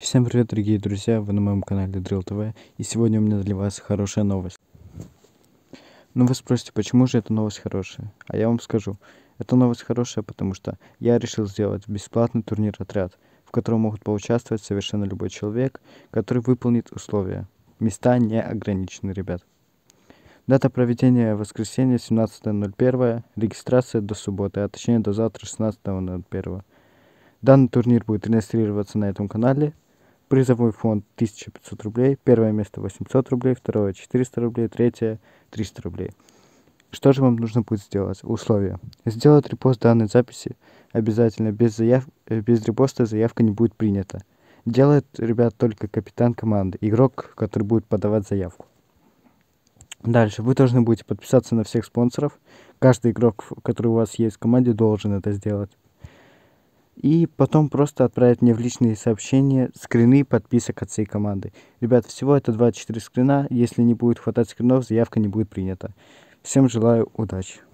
Всем привет, дорогие друзья, вы на моем канале Drill TV, и сегодня у меня для вас хорошая новость. Ну вы спросите, почему же эта новость хорошая? А я вам скажу, эта новость хорошая, потому что я решил сделать бесплатный турнир-отряд, в котором могут поучаствовать совершенно любой человек, который выполнит условия. Места не ограничены, ребят. Дата проведения воскресенье 17.01, регистрация до субботы, а точнее до завтра 16.01. Данный турнир будет регистрироваться на этом канале, Призовой фонд 1500 рублей, первое место 800 рублей, второе 400 рублей, третье 300 рублей. Что же вам нужно будет сделать? Условия. Сделать репост данной записи обязательно. Без, заяв... Э, без репоста заявка не будет принята. Делает, ребят, только капитан команды, игрок, который будет подавать заявку. Дальше. Вы должны будете подписаться на всех спонсоров. Каждый игрок, который у вас есть в команде, должен это сделать и потом просто отправить мне в личные сообщения скрины подписок от всей команды. Ребят, всего это 24 скрина. Если не будет хватать скринов, заявка не будет принята. Всем желаю удачи.